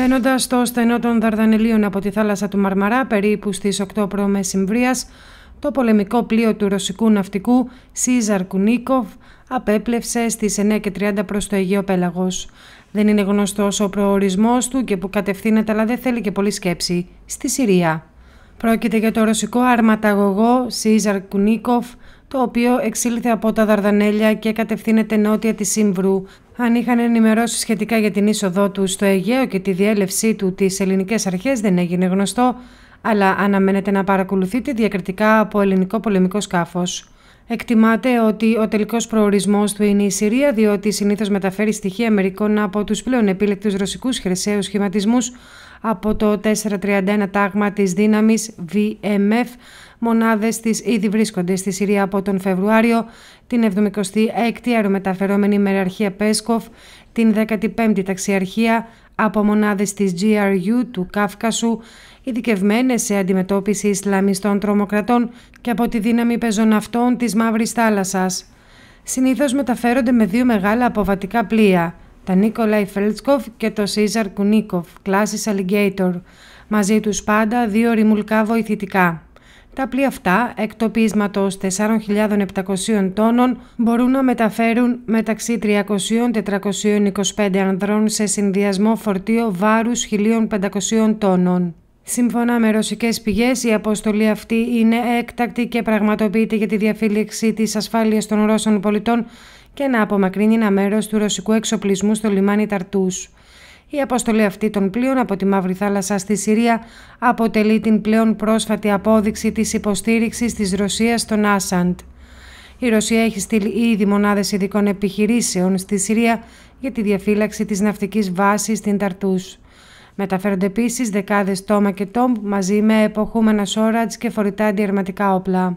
Μπαίνοντα στο στενό των Δαρδανελίων από τη θάλασσα του Μαρμαρά, περίπου στις 8 π.μ. το πολεμικό πλοίο του ρωσικού ναυτικού Σίζαρ Κουνίκοβ απέπλευσε στις 9.30 προς το Αιγαίο Πέλαγος. Δεν είναι γνωστός ο προορισμός του και που κατευθύνεται, αλλά δεν θέλει και πολύ σκέψη, στη Συρία. Πρόκειται για το ρωσικό αρματαγωγό Σίζαρ Κουνίκοφ, το οποίο εξήλθε από τα Δαρδανέλια και κατευθύνεται νότια της Σύμβρου. Αν είχαν ενημερώσει σχετικά για την είσοδό του στο Αιγαίο και τη διέλευσή του τις ελληνικές αρχές δεν έγινε γνωστό, αλλά αναμένεται να παρακολουθείται διακριτικά από ελληνικό πολεμικό σκάφος. Εκτιμάται ότι ο τελικός προορισμός του είναι η Συρία, διότι συνήθως μεταφέρει στοιχεία μερικών από τους πλέον επίλεκτους ρωσικούς χρυσαίου σχηματισμούς από το 431 τάγμα της δύναμης VMF μονάδες της ήδη βρίσκονται στη Συρία από τον Φεβρουάριο, την 76η αερομεταφερόμενη μεραρχία Πέσκοφ, την 15η ταξιαρχία από μονάδες της GRU του Κάφκασου, ειδικευμένες σε αντιμετώπιση Ισλαμιστών τρομοκρατών και από τη δύναμη πεζοναυτών της Μαύρης Θάλασσας. Συνήθως μεταφέρονται με δύο μεγάλα αποβατικά πλοία, τα Νίκολαϊ Φελτσκοφ και το Σίζαρ Κουνίκοφ, κλάσης Alligator, μαζί τους πάντα δύο ρημουλκά βοηθητικά. Τα πλοία αυτά, εκτοπίσματος 4.700 τόνων, μπορούν να μεταφέρουν μεταξύ 300-425 ανδρών σε συνδυασμό φορτίο βάρους 1.500 τόνων. Σύμφωνα με ρωσικές πηγές, η αποστολή αυτή είναι έκτακτη και πραγματοποιείται για τη διαφύλιξη της ασφάλειας των Ρώσων πολιτών και να απομακρύνει ένα μέρος του ρωσικού εξοπλισμού στο λιμάνι Ταρτούς. Η αποστολή αυτή των πλοίων από τη Μαύρη Θάλασσα στη Συρία αποτελεί την πλέον πρόσφατη απόδειξη της υποστήριξης της Ρωσίας στον Άσαντ. Η Ρωσία έχει στείλει ήδη μονάδες ειδικών επιχειρήσεων στη Συρία για τη διαφύλαξη της ναυτικής βάσης στην Ταρτούς. Μεταφέρονται επίσης δεκάδες τόμα και τόμπ μαζί με εποχούμενα σόρατζ και φορητά αντιερματικά όπλα.